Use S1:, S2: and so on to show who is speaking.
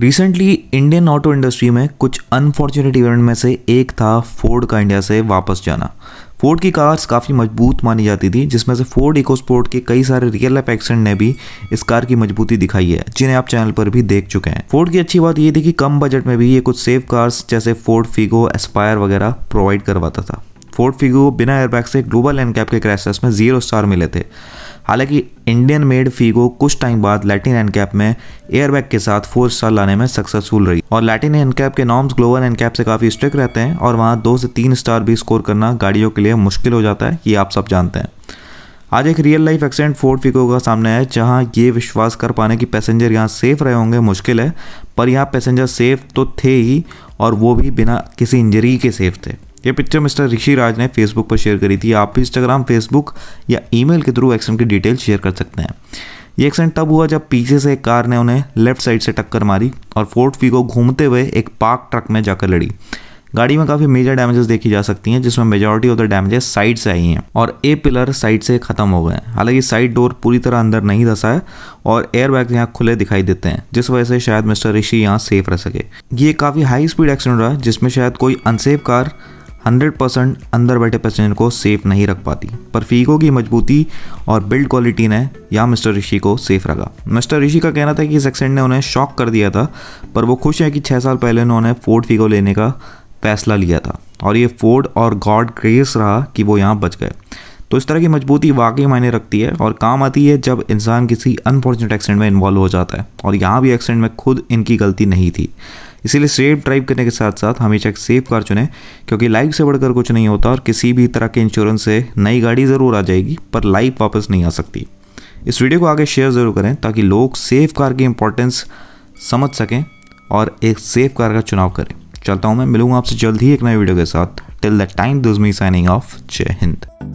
S1: recently Indian auto industry में कुछ unfortunate event में से एक था फोर्ड का इंडिया से वापस जाना फोर्ड की कार्स काफ़ी मजबूत मानी जाती थी जिसमें से फोर्ड इकोस्पोर्ट के कई सारे रियल लाइफ एक्सीडेंट ने भी इस कार की मजबूती दिखाई है जिन्हें आप चैनल पर भी देख चुके हैं फोर्ड की अच्छी बात यह थी कि कम बजट में भी ये कुछ सेफ कार्स जैसे फोर्ड फिगो एस्पायर वगैरह प्रोवाइड करवाता था फोर्ड फिगो बिना एयरबैग से ग्लोबल एंड कैप के क्रैश टेस्ट में जीरो स्टार मिले थे हालांकि इंडियन मेड फीगो कुछ टाइम बाद लैटिन एंड कैप में एयरबैग के साथ फोर स्टार लाने में सक्सेसफुल रही और लैटिन एंड कैप के नॉर्म्स ग्लोबल एंड कैप से काफ़ी स्ट्रिक्ट रहते हैं और वहाँ दो से तीन स्टार भी स्कोर करना गाड़ियों के लिए मुश्किल हो जाता है ये आप सब जानते हैं आज एक real life accident Ford Figo का सामने है जहां ये विश्वास कर पाने कि पैसेंजर यहां सेफ रहे होंगे मुश्किल है पर यहाँ पैसेंजर सेफ तो थे ही और वो भी बिना किसी इंजरी के सेफ थे ये पिक्चर मिस्टर ऋषि राज ने फेसबुक पर शेयर करी थी आप भी इंस्टाग्राम फेसबुक या ईमेल के थ्रू एक्सीडेंट की डिटेल शेयर कर सकते हैं ये एक्सीडेंट तब हुआ जब पीछे से एक कार ने उन्हें लेफ्ट साइड से टक्कर मारी और फोर्ट फीगो घूमते हुए एक पार्क ट्रक में जाकर लड़ी गाड़ी में काफ़ी मेजर डैमेजेस देखी जा सकती हैं जिसमें majority of the damages side से आई हैं और ए पिलर साइड से खत्म हो गए हैं हालांकि साइड डोर पूरी तरह अंदर नहीं धसा है और एयर बैग यहाँ खुले दिखाई देते हैं जिस वजह से शायद मिस्टर ऋषि यहाँ सेफ रह सके ये काफ़ी हाई स्पीड एक्सीडेंट रहा जिसमें शायद कोई अनसेफ कार हंड्रेड परसेंट अंदर बैठे पैसेंजर को सेफ नहीं रख पाती पर फीको की मजबूती और बिल्ड क्वालिटी ने यहाँ मिस्टर ऋषि को सेफ रखा मिस्टर ऋषि का कहना था कि इस एक्सीडेंट ने उन्हें शॉक कर दिया था पर वो खुश हैं कि छः साल पहले उन्होंने फोर्ड फीको लेने का फैसला लिया था और ये फोर्ड और गॉड ग्रेस रहा कि वो यहाँ बच गए तो इस तरह की मजबूती वाकई मायने रखती है और काम आती है जब इंसान किसी अनफॉर्चुनेट एक्सीडेंट में इन्वॉल्व हो जाता है और यहाँ भी एक्सीडेंट में खुद इनकी गलती नहीं थी इसीलिए सेफ ड्राइव करने के साथ साथ हमेशा एक सेफ कार चुनें क्योंकि लाइफ से बढ़कर कुछ नहीं होता और किसी भी तरह के इंश्योरेंस से नई गाड़ी ज़रूर आ जाएगी पर लाइफ वापस नहीं आ सकती इस वीडियो को आगे शेयर ज़रूर करें ताकि लोग सेफ कार की इंपॉर्टेंस समझ सकें और एक सेफ कार का चुनाव करें चलता हूँ मैं मिलूंगा आपसे जल्द ही एक नए वीडियो के साथ till the time this me signing off Jai Hind